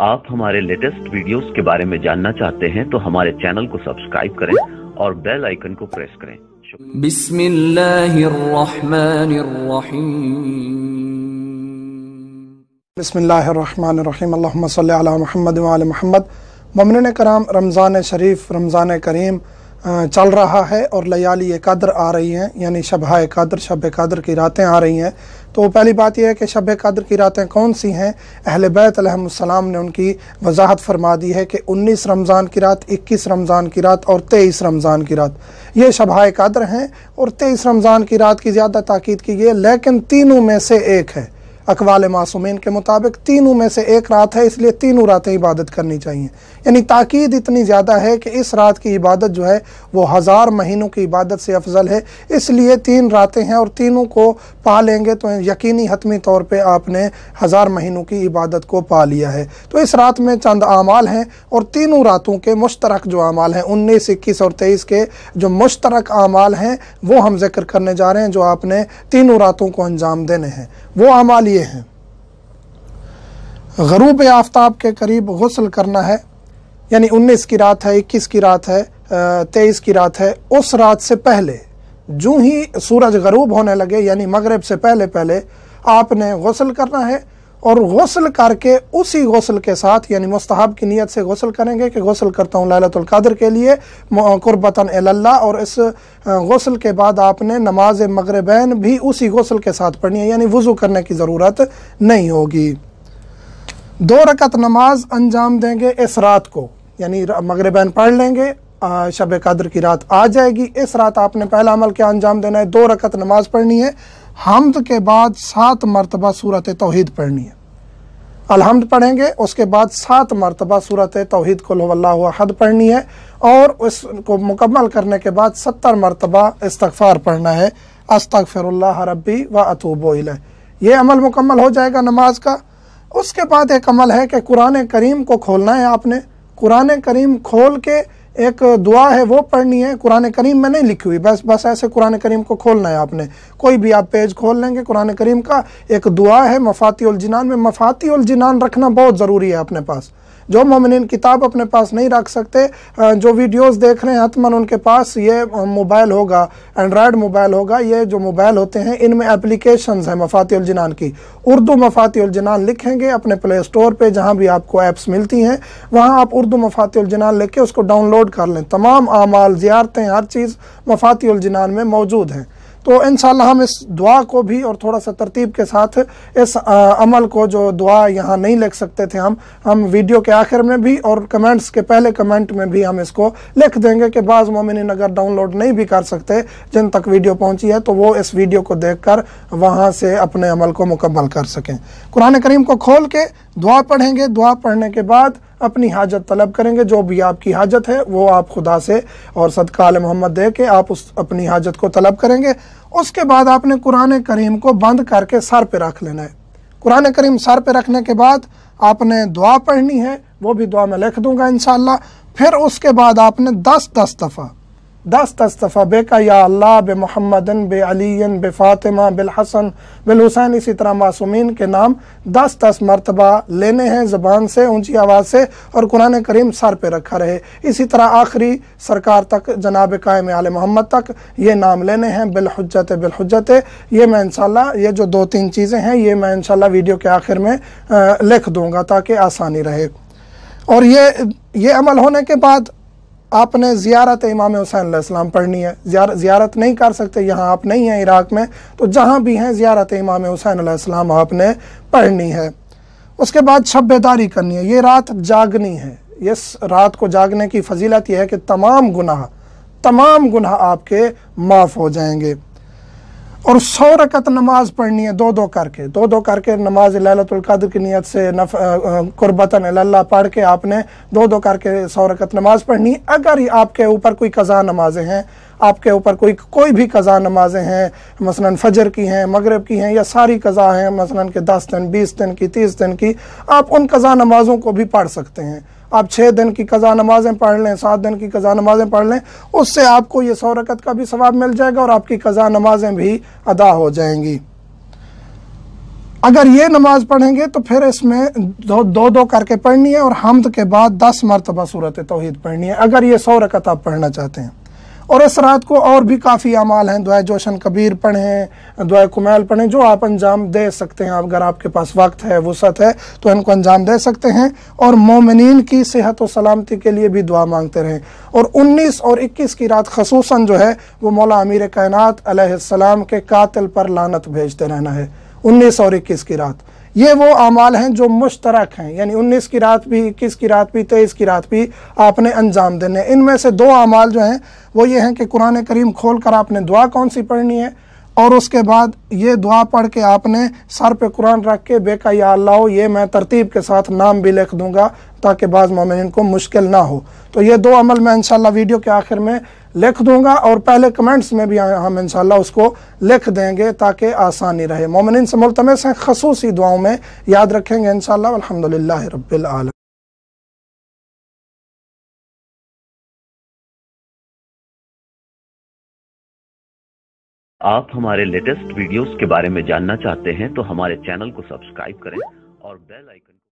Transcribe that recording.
आप हमारे latest videos के बारे में जानना चाहते हैं तो हमारे चैनल को सब्सक्राइब करें और बेल आइकन को प्रेस करें बिस्मिल्लाहिर्रहमानिर्रहीम मोमिन कराम रमज़ान शरीफ रमज़ान करीम चल रहा है और लयाली कदर आ रही हैं यानी शबह कदर शब कदर की रातें आ रही हैं तो पहली बात यह है कि शब कदर की रातें कौन सी हैं अहल बैतम ने उनकी वजाहत फरमा दी है कि 19 रमज़ान की रात 21 रमज़ान की रात और 23 रमज़ान की रात ये शबह कदर हैं और 23 रमज़ान की रात की ज़्यादा ताक़द की गई है लेकिन तीनों में से एक है अकवाल मासूमिन के मुताबिक तीनों में से एक रात है इसलिए तीनों रातें इबादत करनी चाहिए यानी ताक़द इतनी ज़्यादा है कि इस रात की इबादत जो है वो हज़ार महीनों की इबादत से अफजल है इसलिए तीन रातें हैं और तीनों को पा लेंगे तो यकीनी हतमी तौर पर आपने हज़ार महीनों की इबादत को पा लिया है तो इस रात में चंद आमाल हैं और तीनों रातों के मुश्तरक जो आमाल हैं उन्नीस इक्कीस और तेईस के जो मुश्तरक आमाल हैं वो हम जिक्र करने जा रहे हैं जो आपने तीनों रातों को अंजाम देने हैं वो आमाल लिए हैं गरूब आफ्ताब के करीब गसल करना है यानी उन्नीस की रात है इक्कीस की रात है तेईस की रात है उस रात से पहले जूँ ही सूरज गरूब होने लगे यानी मगरब से पहले पहले आपने गसल करना है और गौसल करके उसी गौसल के साथ यानी मुस्तहब की नीयत से गौसल करेंगे कि गौसल करता हूँ लालतुल्कद्र के लिए कुर्बतन अल्लाह और इस गौसल के बाद आपने नमाज मगरबैन भी उसी गौसल के साथ पढ़नी है यानी वज़ू करने की ज़रूरत नहीं होगी दो रकत नमाज अंजाम देंगे इस रात को यानी मगरबैन पढ़ लेंगे शब कदर की रात आ जाएगी इस रात आपने पहला अमल क्या अंजाम देना है दो रकत नमाज पढ़नी है हमद के बाद सात मरतबा सूरत तोहद पढ़नी है अलहमद पढ़ेंगे उसके बाद सात मरतबा सूरत तोहद कुल्लाहद पढ़नी है और उसको मुकम्मल करने के बाद सत्तर मरतबा इस्तफ़ार पढ़ना है फिर रबी व अतूब ये अमल मुकम्मल हो जाएगा नमाज का उसके बाद एक अमल है कि कुरान करीम को खोलना है आपने कुरान करीम खोल के एक दुआ है वो पढ़नी है कुरान करीम में नहीं लिखी हुई बस बस ऐसे कुरान करीम को खोलना है आपने कोई भी आप पेज खोल लेंगे कुरान करीम का एक दुआ है मफाती उलजिनान में मफाती उलजिनान रखना बहुत ज़रूरी है अपने पास जो ममिन किताब अपने पास नहीं रख सकते जो वीडियोस देख रहे हैं हतमन उनके पास ये मोबाइल होगा एंड्रॉयड मोबाइल होगा ये जो मोबाइल होते हैं इनमें एप्लीकेशन है मफातुलजनान की उर्दू मफातुलजनान लिखेंगे अपने प्ले स्टोर पर जहाँ भी आपको ऐप्स मिलती हैं वहाँ आप उर्दू मफातुलजनान लिख के उसको डाउनलोड कर लें तमाम आमाल ज़्यारतें हर चीज़ मफातुलजनान में मौजूद हैं तो इन हम इस दुआ को भी और थोड़ा सा तरतीब के साथ इस आ, अमल को जो दुआ यहाँ नहीं लिख सकते थे हम हम वीडियो के आखिर में भी और कमेंट्स के पहले कमेंट में भी हम इसको लिख देंगे कि बाज़ मोमिन अगर डाउनलोड नहीं भी कर सकते जिन तक वीडियो पहुँची है तो वो इस वीडियो को देख कर वहाँ से अपने अमल को मुकम्मल कर सकें कुरान करीम को खोल के दुआ पढ़ेंगे दुआ पढ़ने के बाद अपनी हाजत तलब करेंगे जो भी आपकी हाजत है वो आप खुदा से और सदकाल मोहम्मद दे के आप उस अपनी हाजत को तलब करेंगे उसके बाद आपने कुरान करीम को बंद करके सर पे रख लेना है कुरान करीम सर पे रखने के बाद आपने दुआ पढ़नी है वो भी दुआ मैं लिख दूंगा इन फिर उसके बाद आपने दस दस दफ़ा दस अस्तफ़ा बे का या अल्लाह बे महमदन बे अलीन बे फ़ातिमा बिल हसन बिल हुसैन इसी तरह मासूमिन के नाम दस दस मरतबा लेने हैं ज़बान से ऊंची आवाज़ से और कुरान करीम सर पे रखा रहे इसी तरह आखिरी सरकार तक जनाब कायम आल मोहम्मद तक ये नाम लेने हैं बिलहजत बिलहजत ये मैं इनशाला ये जो दो तीन चीज़ें हैं ये मैं इनशाला वीडियो के आखिर में लिख दूँगा ताकि आसानी रहे और ये ये अमल होने के बाद आपने ज़ियारत इमाम हुसैन आसमाम पढ़नी है ज़ियारत नहीं कर सकते यहाँ आप नहीं हैं इराक़ में तो जहाँ भी हैं ज़ियारत इमाम हुसैन आसमाम आपने पढ़नी है उसके बाद शब्बेदारी करनी है ये रात जागनी है ये रात को जागने की फजीलत यह है कि तमाम गुनाह तमाम गुनाह आपके माफ़ हो जाएंगे और सौ रकत नमाज पढ़नी है दो दो करके दो दो करके नमाज लतुल्कद्र की नीयत से नफ कुर्बतन अल्लाह पढ़ के आपने दो दो करके सौ रकत नमाज पढ़नी है अगर आपके ऊपर कोई कज़ा नमाजें हैं आपके ऊपर कोई कोई भी कज़ा नमाजें हैं मसलन फजर की हैं मगरब की हैं या सारी कज़ा हैं मसलन के दस दिन बीस दिन की तीस दिन की आप उन कज़ा नमाज़ों को भी पढ़ सकते हैं आप छः दिन की कज़ा नमाज़ें पढ़ लें सात दिन की कज़ा नमाज़ें पढ़ लें उससे आपको ये सौ रकत का भी सवाब मिल जाएगा और आपकी कज़ा नमाज़ें भी अदा हो जाएंगी अगर ये नमाज़ पढ़ेंगे तो फिर इसमें दो दो दो करके पढ़नी है और हमद के बाद दस मरतबा सूरत तोहद पढ़नी है अगर ये सौ रकत आप पढ़ना चाहते हैं और इस रात को और भी काफ़ी अमाल हैं दुआ जोशन कबीर पढ़ें दुआ कुमैल पढ़ें जो आप अंजाम दे सकते हैं अगर आपके पास वक्त है वसत है तो इनको अंजाम दे सकते हैं और मोमिन की सेहत और सलामती के लिए भी दुआ मांगते रहें और 19 और 21 की रात खसूस जो है वो मौला अमीर कायनात के कातिल पर लानत भेजते रहना है उन्नीस और इक्कीस की रात ये वो अमाल हैं जो मुश्तरक हैं यानी उन्नीस की रात भी इक्कीस की रात भी तेईस की रात भी आपने अंजाम देने इनमें से दो अमाल जो हैं वो ये हैं कि कुरान करीम खोल कर आपने दुआ कौन सी पढ़नी है और उसके बाद ये दुआ पढ़ के आपने सर पे कुरान रख के बेका या अल्लाह ये मैं तरतीब के साथ नाम भी लिख दूंगा ताकि बाज़ मोमिन को मुश्किल ना हो तो ये दो अमल मैं इनशाला वीडियो के आखिर में लिख दूंगा और पहले कमेंट्स में भी हम इनशाला उसको लिख देंगे ताकि आसानी रहे मोमिन से मुलतमस हैं खसूसी दुआओं में याद रखेंगे इनशाला अलहमदिल्ला रबाल आप हमारे लेटेस्ट वीडियोस के बारे में जानना चाहते हैं तो हमारे चैनल को सब्सक्राइब करें और बेल आइकन